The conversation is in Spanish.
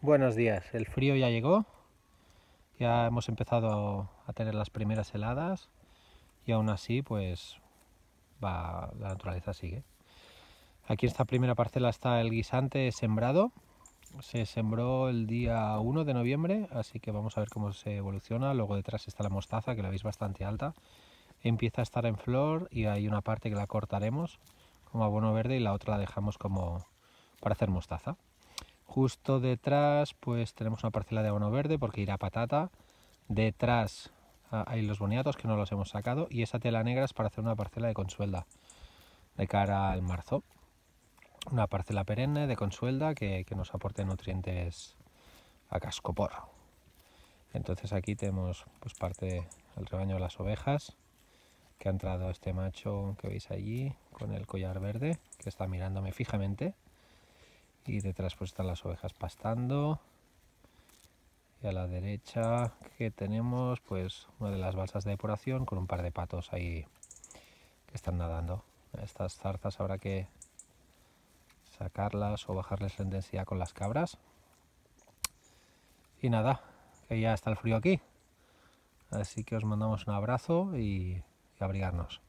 Buenos días, el frío ya llegó, ya hemos empezado a tener las primeras heladas y aún así pues la naturaleza sigue. Aquí en esta primera parcela está el guisante sembrado, se sembró el día 1 de noviembre, así que vamos a ver cómo se evoluciona, luego detrás está la mostaza que la veis bastante alta, empieza a estar en flor y hay una parte que la cortaremos como abono verde y la otra la dejamos como para hacer mostaza. Justo detrás pues tenemos una parcela de abono verde porque irá patata. Detrás ah, hay los boniatos que no los hemos sacado y esa tela negra es para hacer una parcela de consuelda de cara al marzo. Una parcela perenne de consuelda que, nos aporte nutrientes a cascoporro Entonces aquí tenemos pues parte del rebaño de las ovejas que ha entrado este macho que veis allí con el collar verde que está mirándome fijamente y detrás pues están las ovejas pastando y a la derecha que tenemos pues una de las balsas de depuración con un par de patos ahí que están nadando estas zarzas habrá que sacarlas o bajarles la intensidad con las cabras y nada que ya está el frío aquí así que os mandamos un abrazo y abrigarnos